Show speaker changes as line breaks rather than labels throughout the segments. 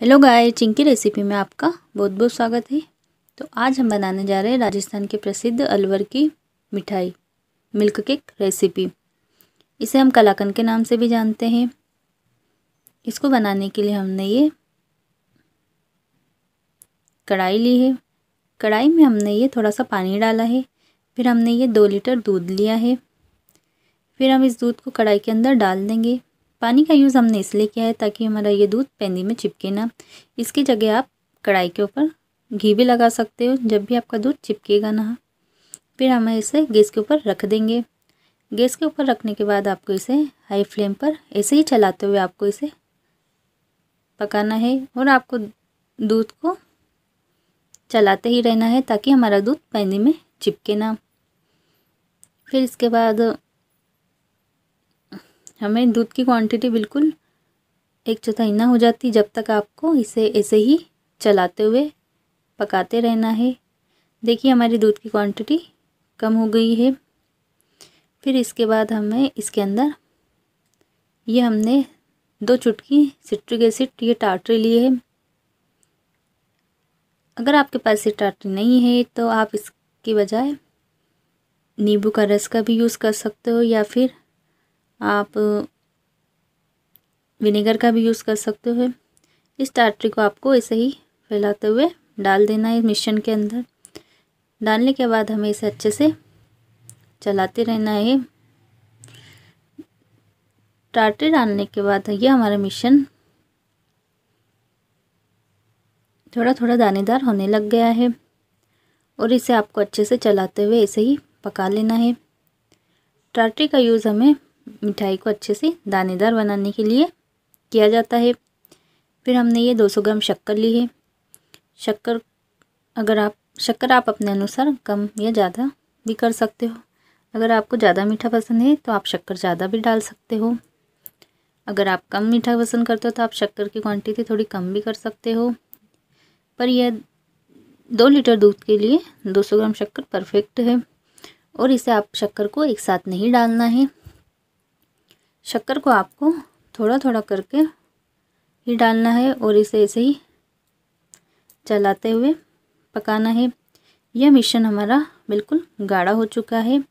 hello गाय Chinki recipe में आपका बहुत बहुत स्वागत है तो आज हम बनाने जा रहे हैं राजस्थान के प्रसिद्ध अलवर की मिठाई मिल्क केक रेसिपी इसे हम कलाकंद के नाम से भी जानते हैं इसको बनाने के लिए हमने ये कढ़ाई ली है कढ़ाई में हमने ये थोड़ा सा पानी डाला है फिर हमने ये दो लीटर दूध लिया है फिर हम इस दूध को कढ़ाई के अंदर डाल देंगे पानी का यूज़ हमने इसलिए किया है ताकि हमारा ये दूध पैंदी में चिपके ना इसकी जगह आप कढ़ाई के ऊपर घी भी लगा सकते हो जब भी आपका दूध चिपकेगा ना फिर हम इसे गैस के ऊपर रख देंगे गैस के ऊपर रखने के बाद आपको इसे हाई फ्लेम पर ऐसे ही चलाते हुए आपको इसे पकाना है और आपको दूध को चलाते ही रहना है ताकि हमारा दूध पैंदी में चिपके ना फिर इसके बाद हमें दूध की क्वांटिटी बिल्कुल एक चौथाई ना हो जाती जब तक आपको इसे ऐसे ही चलाते हुए पकाते रहना है देखिए हमारी दूध की क्वांटिटी कम हो गई है फिर इसके बाद हमें इसके अंदर ये हमने दो चुटकी सिट्रिक एसिड ये टाटरी लिए है अगर आपके पास ये टाटरी नहीं है तो आप इसके बजाय नींबू का रस का भी यूज़ कर सकते हो या फिर आप विनेगर का भी यूज़ कर सकते हो इस टाटरी को आपको ऐसे ही फैलाते हुए डाल देना है मिश्रण के अंदर डालने के बाद हमें इसे अच्छे से चलाते रहना है टाटरी डालने के बाद ये हमारा मिश्रण थोड़ा थोड़ा दानेदार होने लग गया है और इसे आपको अच्छे से चलाते हुए ऐसे ही पका लेना है टाटरी का यूज़ हमें मिठाई को अच्छे से दानेदार बनाने के लिए किया जाता है फिर हमने ये 200 ग्राम शक्कर ली है शक्कर अगर आप शक्कर आप अपने अनुसार कम या ज़्यादा भी कर सकते हो अगर आपको ज़्यादा मीठा पसंद है तो आप शक्कर ज़्यादा भी डाल सकते हो अगर आप कम मीठा पसंद करते हो तो आप शक्कर की क्वांटिटी थोड़ी कम भी कर सकते हो पर यह दो लीटर दूध के लिए 200 ग्राम शक्कर परफेक्ट है और इसे आप शक्कर को एक साथ नहीं डालना है शक्कर को आपको थोड़ा थोड़ा करके ही डालना है और इसे ऐसे ही चलाते हुए पकाना है यह मिश्रण हमारा बिल्कुल गाढ़ा हो चुका है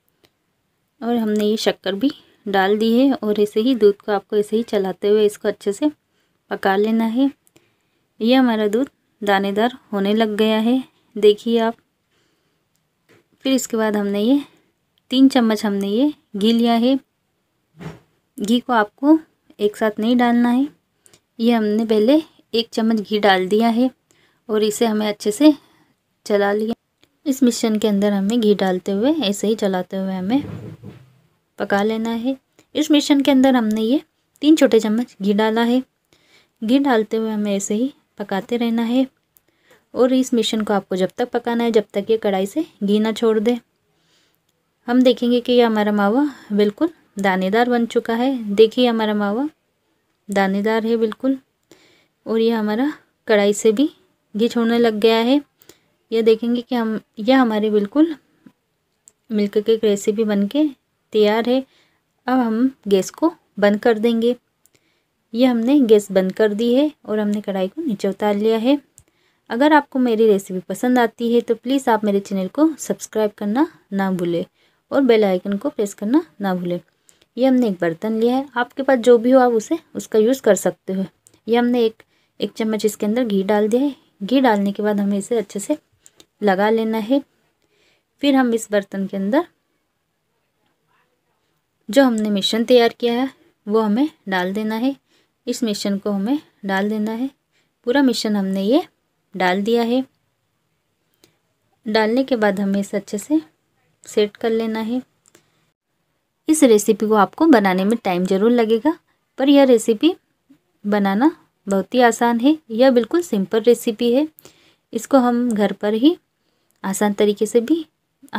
और हमने ये शक्कर भी डाल दी है और ऐसे ही दूध को आपको ऐसे ही चलाते हुए इसको अच्छे से पका लेना है यह हमारा दूध दानेदार होने लग गया है देखिए आप फिर इसके बाद हमने ये तीन चम्मच हमने ये घी लिया है घी को आपको एक साथ नहीं डालना है ये हमने पहले एक चम्मच घी डाल दिया है और इसे हमें अच्छे से चला लिया इस मिश्रण के अंदर हमें घी डालते हुए ऐसे ही चलाते हुए हमें पका लेना है इस मिश्रण के अंदर हमने ये तीन छोटे चम्मच घी डाला है घी डालते हुए हमें ऐसे ही पकाते रहना है और इस मिश्रण को आपको जब तक पकाना है जब तक ये कढ़ाई से घी ना छोड़ दे हम देखेंगे कि ये हमारा मावा बिल्कुल दानेदार बन चुका है देखिए हमारा मावा दानेदार है बिल्कुल और ये हमारा कढ़ाई से भी घी छोड़ने लग गया है यह देखेंगे कि हम यह हमारे बिल्कुल मिल्क केक रेसिपी बन के तैयार है अब हम गैस को बंद कर देंगे ये हमने गैस बंद कर दी है और हमने कढ़ाई को नीचे उतार लिया है अगर आपको मेरी रेसिपी पसंद आती है तो प्लीज़ आप मेरे चैनल को सब्सक्राइब करना ना भूलें और बेल आइकन को प्रेस करना ना भूलें ये हमने एक बर्तन लिया है आपके पास जो भी हो आप उसे उसका यूज़ कर सकते हो ये हमने एक एक चम्मच इसके अंदर घी डाल दिया है घी डालने के बाद हमें इसे अच्छे से लगा लेना है फिर हम इस बर्तन के अंदर जो हमने मिश्रण तैयार किया है वो हमें डाल देना है इस मिश्रण को हमें डाल देना है पूरा मिश्रण हमने ये डाल दिया है डालने के बाद हमें इसे अच्छे से सेट कर लेना है इस रेसिपी को आपको बनाने में टाइम ज़रूर लगेगा पर यह रेसिपी बनाना बहुत ही आसान है यह बिल्कुल सिंपल रेसिपी है इसको हम घर पर ही आसान तरीके से भी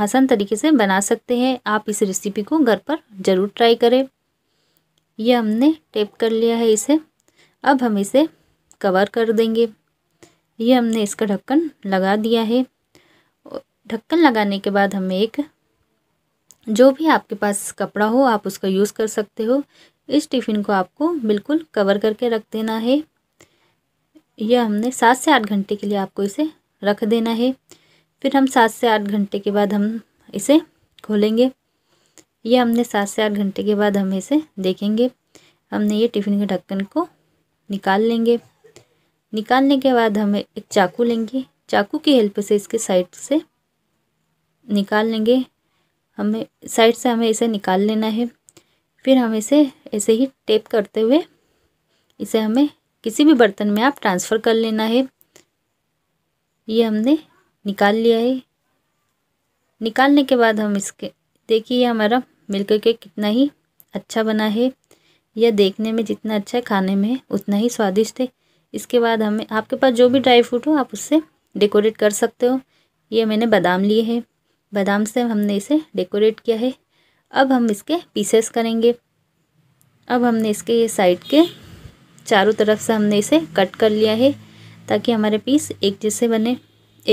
आसान तरीके से बना सकते हैं आप इस रेसिपी को घर पर ज़रूर ट्राई करें यह हमने टेप कर लिया है इसे अब हम इसे कवर कर देंगे यह हमने इसका ढक्कन लगा दिया है ढक्कन लगाने के बाद हमें एक जो भी आपके पास कपड़ा हो आप उसका यूज़ कर सकते हो इस टिफ़िन को आपको बिल्कुल कवर करके रख देना है यह हमने सात से आठ घंटे के लिए आपको इसे रख देना है फिर हम सात से आठ घंटे के बाद हम इसे खोलेंगे यह हमने सात से आठ घंटे के बाद हम इसे देखेंगे हमने ये टिफ़िन के ढक्कन को निकाल लेंगे निकालने के बाद हम एक चाकू लेंगे चाकू की हेल्प से इसके साइड से निकाल लेंगे हमें साइड से हमें इसे निकाल लेना है फिर हम इसे ऐसे ही टेप करते हुए इसे हमें किसी भी बर्तन में आप ट्रांसफ़र कर लेना है ये हमने निकाल लिया है निकालने के बाद हम इसके देखिए हमारा मिल्क केक कितना ही अच्छा बना है यह देखने में जितना अच्छा है खाने में उतना ही स्वादिष्ट है इसके बाद हमें आपके पास जो भी ड्राई फ्रूट हो आप उससे डेकोरेट कर सकते हो ये मैंने बादाम लिए हैं बादाम से हमने इसे डेकोरेट किया है अब हम इसके पीसेस करेंगे अब हमने इसके ये साइड के चारों तरफ से हमने इसे कट कर लिया है ताकि हमारे पीस एक जैसे बने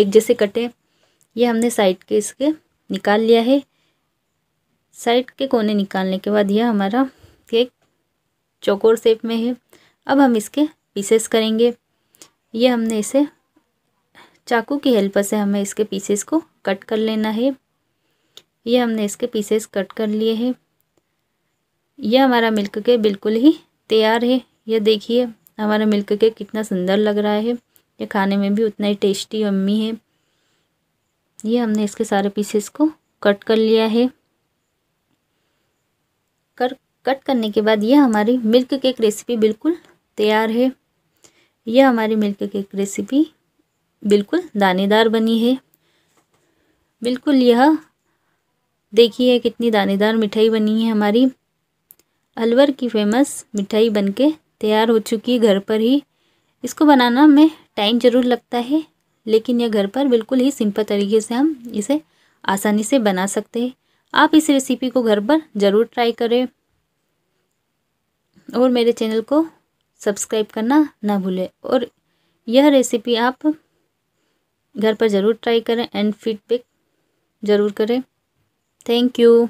एक जैसे कटे ये हमने साइड के इसके निकाल लिया है साइड के कोने निकालने के बाद यह हमारा केक चौकोर शेप में है अब हम इसके पीसेस करेंगे ये हमने इसे चाकू की हेल्प से हमें इसके पीसेस को कट कर लेना है ये हमने इसके पीसेस कट कर लिए हैं यह हमारा मिल्क केक बिल्कुल ही तैयार है यह देखिए हमारा मिल्क केक कितना सुंदर लग रहा है यह खाने में भी उतना ही टेस्टी अम्मी है यह हमने इसके सारे पीसेस को कट कर लिया है कर कट करने के बाद यह हमारी मिल्क केक रेसिपी बिल्कुल तैयार है यह हमारी मिल्क केक रेसिपी बिल्कुल दानेदार बनी है बिल्कुल यह देखिए कितनी दानेदार मिठाई बनी है हमारी अलवर की फेमस मिठाई बनके तैयार हो चुकी है घर पर ही इसको बनाना में टाइम ज़रूर लगता है लेकिन यह घर पर बिल्कुल ही सिंपल तरीके से हम इसे आसानी से बना सकते हैं आप इस रेसिपी को घर पर ज़रूर ट्राई करें और मेरे चैनल को सब्सक्राइब करना ना भूलें और यह रेसिपी आप घर पर ज़रूर ट्राई करें एंड फीडबैक ज़रूर करें थैंक यू